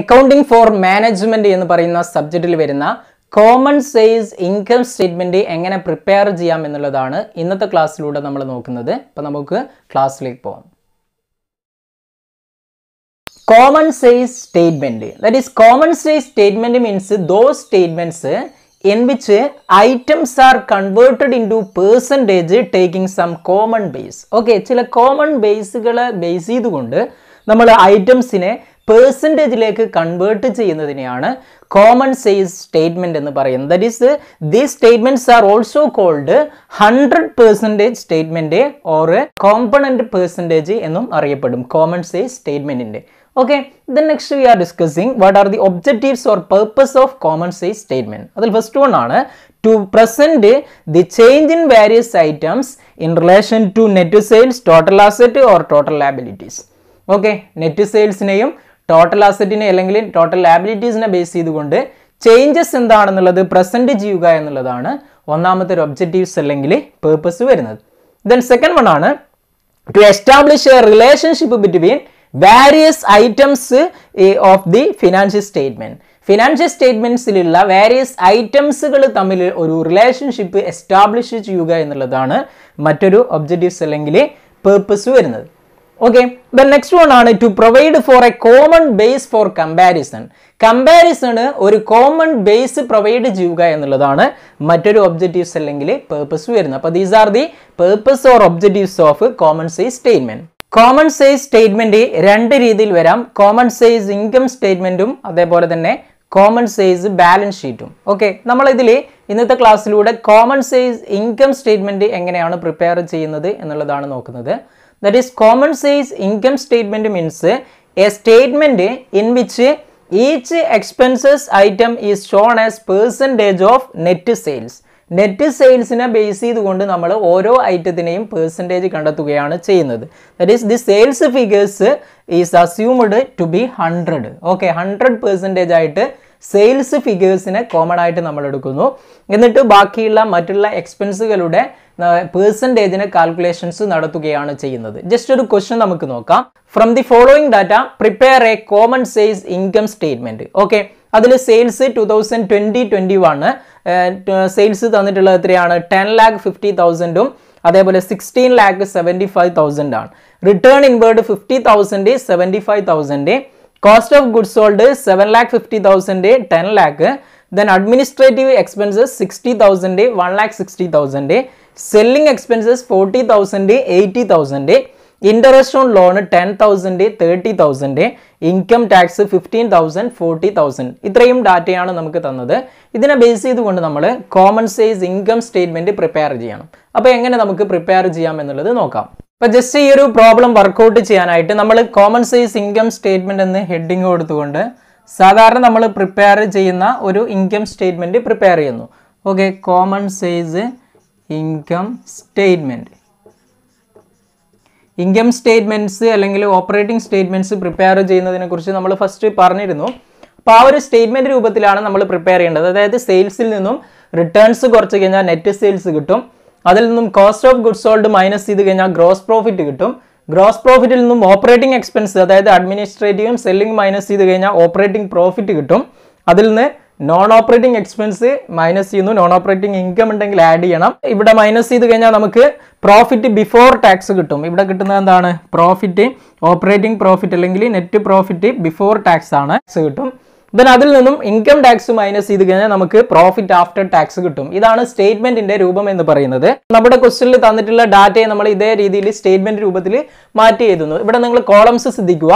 accounting four management എന്ന് പറയുന്ന സബ്ജക്റ്റിൽ വരുന്ന കോമൺ സെയിൽസ് ഇൻകം സ്റ്റേറ്റ്മെന്റ് എങ്ങനെ പ്രിപ്പയർ ചെയ്യാം എന്നുള്ളതാണ് ഇന്നത്തെ ക്ലാസ്സിലൂടെ നമ്മൾ നോക്കുന്നത് അപ്പോൾ നമുക്ക് ക്ലാസ്സിലേക്ക് പോകാം common sales statement that is common sales statement means those statements in which items are converted into percentage taking some common base okay ചില കോമൺ ബേസുകളെ ബേസ് ചെയ്തുകൊണ്ട് നമ്മൾ ഐറ്റംസിനെ പേഴ്സൻറ്റേജിലേക്ക് കൺവേർട്ട് ചെയ്യുന്നതിനെയാണ് കോമൺ സെയിൽസ് സ്റ്റേറ്റ്മെൻറ്റ് എന്ന് പറയുന്നത് that is these statements are also called hundred percentage statement or component percentage എന്നും അറിയപ്പെടും കോമൺ സെയിൽസ് സ്റ്റേറ്റ്മെൻറ്റിൻ്റെ okay then next we are discussing what are the objectives or purpose of common sales statement അതിൽ first one ആണ് to present the change in various items in relation to net sales total asset or total liabilities okay net സെയിൽസിനെയും total അസറ്റിനെ അല്ലെങ്കിൽ total ലാബിലിറ്റീസിനെ base ചെയ്തുകൊണ്ട് changes എന്താണെന്നുള്ളത് present ചെയ്യുക എന്നുള്ളതാണ് ഒന്നാമത്തെ ഒരു ഒബ്ജക്റ്റീവ്സ് അല്ലെങ്കിൽ പേർപ്പസ് വരുന്നത് ദെൻ സെക്കൻഡ് വൺ ആണ് to establish a relationship between various items of the financial statement financial സ്റ്റേറ്റ്മെന്റ്സിലുള്ള വാരിയസ് ഐറ്റംസുകൾ തമ്മിൽ ഒരു റിലേഷൻഷിപ്പ് എസ്റ്റാബ്ലിഷ് ചെയ്യുക എന്നുള്ളതാണ് മറ്റൊരു ഒബ്ജക്റ്റീവ്സ് അല്ലെങ്കിൽ പേർപ്പസ് വരുന്നത് ഓക്കെ ദ നെക്സ്റ്റ് വൺ ആണ് to provide for a common base for comparison comparison ഒരു കോമൺ ബേസ് പ്രൊവൈഡ് ചെയ്യുക എന്നുള്ളതാണ് മറ്റൊരു ഒബ്ജക്റ്റീവ്സ് അല്ലെങ്കിൽ പേർപ്പസ് വരുന്നത് അപ്പോൾ these are the purpose or objectives of common size statement common size statement രണ്ട് രീതിയിൽ വരാം കോമൺ സൈസ് ഇൻകം സ്റ്റേറ്റ്മെന്റും അതേപോലെ തന്നെ കോമൺ സൈസ് ബാലൻസ് ഷീറ്റും ഓക്കെ നമ്മൾ ഇതിൽ ഇന്നത്തെ ക്ലാസ്സിലൂടെ കോമൺ സൈസ് ഇൻകം സ്റ്റേറ്റ്മെന്റ് എങ്ങനെയാണ് പ്രിപ്പയർ ചെയ്യുന്നത് എന്നുള്ളതാണ് നോക്കുന്നത് that is common size income statement means a statement in which each expenses item is shown as percentage of net sales net സെയിൽസിനെ ബേസ് ചെയ്തുകൊണ്ട് നമ്മൾ ഓരോ ഐറ്റത്തിനെയും പേഴ്സൻറ്റേജ് കണ്ടെത്തുകയാണ് ചെയ്യുന്നത് that is the sales figures is assumed to be hundred okay hundred percentage ആയിട്ട് sales ഫിഗേഴ്സിനെ common ആയിട്ട് നമ്മൾ എടുക്കുന്നു എന്നിട്ട് ബാക്കിയുള്ള മറ്റുള്ള എക്സ്പെൻസുകളുടെ പേഴ്സൻറ്റേജിന് കാൽക്കുലേഷൻസ് നടത്തുകയാണ് ചെയ്യുന്നത് ജസ്റ്റ് ഒരു ക്വസ്റ്റ്യൻ നമുക്ക് നോക്കാം from the following data prepare a common sales income statement okay അതിൽ sales two thousand twenty twenty one sales തന്നിട്ടുള്ളത് എത്രയാണ് ടെൻ ലാക്ക് ഫിഫ്റ്റി തൗസൻഡും അതേപോലെ sixteen lakh seventy five thousand ആണ് return inward fifty thousand seventy five thousand cost of goods sold seven lakh fifty thousand ten lakh then administrative expenses sixty thousand one lakh sixty thousand selling expenses forty thousand eighty thousand interest on loan ten thousand thirty thousand income tax fifteen thousand forty thousand ഇത്രയും ഡാറ്റയാണ് നമുക്ക് തന്നത് ഇതിനെ base ചെയ്തുകൊണ്ട് നമ്മൾ common size income statement prepare ചെയ്യണം അപ്പോൾ എങ്ങനെ നമുക്ക് പ്രിപ്പയർ ചെയ്യാം എന്നുള്ളത് നോക്കാം അപ്പൊ ജസ്റ്റ് ഈ ഒരു പ്രോബ്ലം വർക്ക്ഔട്ട് ചെയ്യാനായിട്ട് നമ്മൾ കോമൺ സൈസ് ഇൻകം സ്റ്റേറ്റ്മെന്റ് എന്ന് ഹെഡിങ് കൊടുത്തുകൊണ്ട് സാധാരണ നമ്മൾ പ്രിപ്പയർ ചെയ്യുന്ന ഒരു ഇൻകം സ്റ്റേറ്റ്മെന്റ് പ്രിപ്പയർ ചെയ്യുന്നു okay common size income statement income statements അല്ലെങ്കിൽ ഓപ്പറേറ്റിംഗ് സ്റ്റേറ്റ്മെന്റ്സ് പ്രിപ്പയർ ചെയ്യുന്നതിനെക്കുറിച്ച് നമ്മൾ ഫസ്റ്റ് പറഞ്ഞിരുന്നു അപ്പോൾ ആ ഒരു സ്റ്റേറ്റ്മെന്റ് രൂപത്തിലാണ് നമ്മൾ പ്രിപ്പയർ ചെയ്യേണ്ടത് അതായത് സെയിൽസിൽ നിന്നും റിട്ടേൺസ് കുറച്ച് കഴിഞ്ഞാൽ നെറ്റ് സെയിൽസ് കിട്ടും അതിൽ നിന്നും cost of goods sold minus ചെയ്ത് കഴിഞ്ഞാൽ ഗ്രോസ് പ്രോഫിറ്റ് കിട്ടും ഗ്രോസ് പ്രോഫിറ്റിൽ നിന്നും ഓപ്പറേറ്റിംഗ് എക്സ്പെൻസ് അതായത് അഡ്മിനിസ്ട്രേറ്റീവും സെല്ലിംഗ് മൈനസ് ചെയ്ത് കഴിഞ്ഞാൽ ഓപ്പറേറ്റിംഗ് പ്രോഫിറ്റ് കിട്ടും അതിൽ നിന്ന് നോൺ ഓപ്പറേറ്റിംഗ് എക്സ്പെൻസ് മൈനസ് ചെയ്യുന്നു നോൺ ഓപ്പറേറ്റിംഗ് ഇൻകം ഉണ്ടെങ്കിൽ ആഡ് ചെയ്യണം ഇവിടെ മൈനസ് ചെയ്ത് കഴിഞ്ഞാൽ നമുക്ക് പ്രോഫിറ്റ് ബിഫോർ ടാക്സ് കിട്ടും ഇവിടെ കിട്ടുന്നത് എന്താണ് പ്രോഫിറ്റ് ഓപ്പറേറ്റിംഗ് പ്രോഫിറ്റ് അല്ലെങ്കിൽ നെറ്റ് പ്രോഫിറ്റ് ബിഫോർ ടാക്സ് ആണ് കിട്ടും ദെൻ അതിൽ നിന്നും ഇൻകം ടാക്സ് മൈനസ് ചെയ്ത് കഴിഞ്ഞാൽ നമുക്ക് പ്രോഫിറ്റ് ആഫ്റ്റർ ടാക്സ് കിട്ടും ഇതാണ് സ്റ്റേറ്റ്മെന്റിന്റെ രൂപം എന്ന് പറയുന്നത് നമ്മുടെ ക്വസ്റ്റനിൽ തന്നിട്ടുള്ള ഡാറ്റയെ നമ്മൾ ഇതേ രീതിയിൽ സ്റ്റേറ്റ്മെന്റ് രൂപത്തിൽ മാറ്റി എഴുതുന്നു ഇവിടെ നിങ്ങൾ കോളംസ് ശ്രദ്ധിക്കുക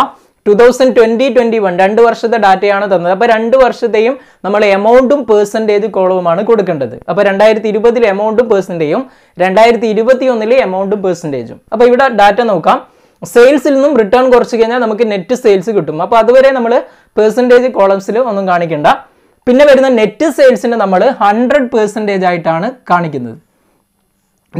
two thousand twenty twenty one രണ്ട് വർഷത്തെ ഡാറ്റയാണ് തന്നത് അപ്പോൾ രണ്ട് വർഷത്തെയും നമ്മൾ എമൗണ്ടും പേഴ്സൻറ്റേജ് കോളവുമാണ് കൊടുക്കേണ്ടത് അപ്പോൾ രണ്ടായിരത്തി ഇരുപതിൽ എമൗണ്ടും പേഴ്സൻറ്റേജും രണ്ടായിരത്തി ഇരുപത്തി ഒന്നിലെ എമൗണ്ടും പേഴ്സൻറ്റേജും അപ്പോൾ ഇവിടെ ഡാറ്റ നോക്കാം സെയിൽസിൽ നിന്നും റിട്ടേൺ കുറച്ച് കഴിഞ്ഞാൽ നമുക്ക് നെറ്റ് സെയിൽസ് കിട്ടും അപ്പോൾ അതുവരെ നമ്മൾ പെർസെൻറ്റേജ് കോളംസിൽ ഒന്നും കാണിക്കണ്ട പിന്നെ വരുന്ന നെറ്റ് സെയിൽസിന് നമ്മൾ ഹൺഡ്രഡ് പെർസെൻറ്റേജ് ആയിട്ടാണ് കാണിക്കുന്നത്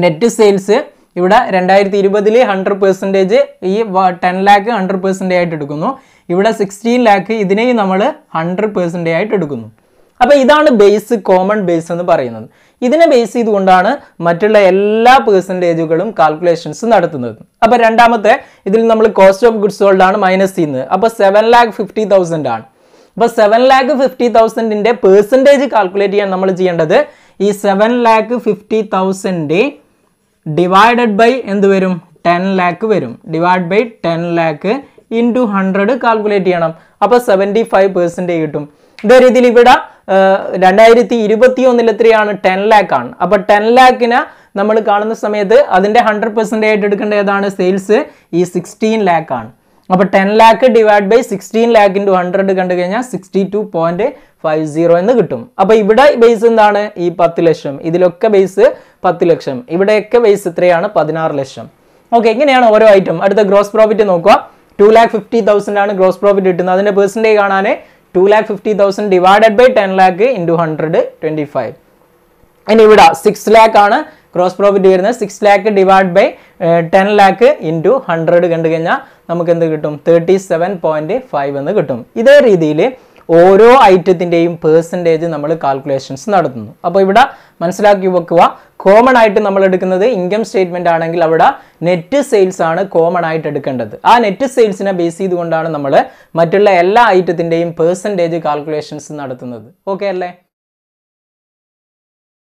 നെറ്റ് സെയിൽസ് ഇവിടെ രണ്ടായിരത്തി ഇരുപതിൽ ഹൺഡ്രഡ് പെർസെൻറ്റേജ് ഈ ടെൻ ലാക്ക് ഹൺഡ്രഡ് പെർസെൻറ്റേജ് ആയിട്ട് എടുക്കുന്നു ഇവിടെ സിക്സ്റ്റീൻ ലാക്ക് ഇതിനെയും നമ്മൾ ഹൺഡ്രഡ് പെർസെൻറ്റേജ് ആയിട്ട് എടുക്കുന്നു അപ്പോൾ ഇതാണ് ബേസ് കോമൺ ബേസ് എന്ന് പറയുന്നത് ഇതിനെ ബേസ് ചെയ്തുകൊണ്ടാണ് മറ്റുള്ള എല്ലാ പേഴ്സൻറ്റേജുകളും കാൽക്കുലേഷൻസ് നടത്തുന്നത് അപ്പോൾ രണ്ടാമത്തെ ഇതിൽ നമ്മൾ കോസ്റ്റ് ഓഫ് ഗുഡ്സ് സോൾഡ് ആണ് മൈനസ് ചെയ്യുന്നത് അപ്പോൾ സെവൻ ലാക്ക് ഫിഫ്റ്റി തൗസൻഡ് ആണ് അപ്പോൾ സെവൻ ലാക്ക് ഫിഫ്റ്റി തൗസൻഡിൻ്റെ പേഴ്സൻറ്റേജ് കാൽക്കുലേറ്റ് ചെയ്യാൻ നമ്മൾ ചെയ്യേണ്ടത് ഈ seven lakh fifty thousand divided by എന്ത് വരും ടെൻ ലാക്ക് വരും divide by ten lakh to hundred calculate ചെയ്യണം അപ്പോൾ സെവൻറ്റി ഫൈവ് പേഴ്സൻറ്റേജ് കിട്ടും ഇതേ രീതിയിൽ ഇവിടെ രണ്ടായിരത്തി ഇരുപത്തി ഒന്നിൽ എത്രയാണ് ടെൻ ലാക്ക് ആണ് അപ്പൊ ടെൻ ലാക്കിന് നമ്മൾ കാണുന്ന സമയത്ത് അതിന്റെ ഹൺഡ്രഡ് പെർസെന്റ് ആയിട്ട് എടുക്കേണ്ട ഏതാണ് സെയിൽസ് ഈ സിക്സ്റ്റീൻ ലാക്ക് ആണ് അപ്പൊ ten lakh divide by sixteen lakh into hundred കണ്ടു കഴിഞ്ഞാൽ sixty two point five zero എന്ന് കിട്ടും അപ്പൊ ഇവിടെ ബേസ് എന്താണ് ഈ പത്ത് ലക്ഷം ഇതിലൊക്കെ ബേസ് പത്ത് ലക്ഷം ഇവിടെയൊക്കെ ബേസ് ഇത്രയാണ് പതിനാറ് ലക്ഷം ഓക്കെ എങ്ങനെയാണ് ഓരോ ഐറ്റം അടുത്ത ഗ്രോസ് പ്രോഫിറ്റ് നോക്കുക ടു ലാക്ക് ഫിഫ്റ്റി തൗസൻഡ് ആണ് ഗ്രോസ് പ്രോഫിറ്റ് കിട്ടുന്നത് അതിന്റെ പേഴ്സൻറ്റേജ് കാണാൻ two lakh fifty thousand divided by ten lakh into hundred twenty five ഇനി ഇവിടെ സിക്സ് ലാക്ക് ആണ് ക്രോസ് പ്രോഫിറ്റ് വരുന്നത് six lakh divide by ten lakh into hundred കണ്ടു കഴിഞ്ഞാൽ നമുക്ക് എന്ത് കിട്ടും തേർട്ടി സെവൻ പോയിൻറ്റ് ഫൈവ് എന്ന് കിട്ടും ഇതേ രീതിയിൽ ഓരോ ഐറ്റത്തിൻ്റെയും പേഴ്സൻറ്റേജ് നമ്മൾ കാൽക്കുലേഷൻസ് നടത്തുന്നു അപ്പോൾ ഇവിടെ മനസ്സിലാക്കി വെക്കുക കോമൺ ആയിട്ട് നമ്മൾ എടുക്കുന്നത് ഇൻകം സ്റ്റേറ്റ്മെൻ്റ് ആണെങ്കിൽ അവിടെ നെറ്റ് സെയിൽസ് ആണ് കോമൺ ആയിട്ട് എടുക്കേണ്ടത് ആ നെറ്റ് സെയിൽസിനെ ബേസ് ചെയ്തുകൊണ്ടാണ് നമ്മൾ മറ്റുള്ള എല്ലാ ഐറ്റത്തിൻ്റെയും പേഴ്സൻറ്റേജ് കാൽക്കുലേഷൻസ് നടത്തുന്നത് ഓക്കെ അല്ലേ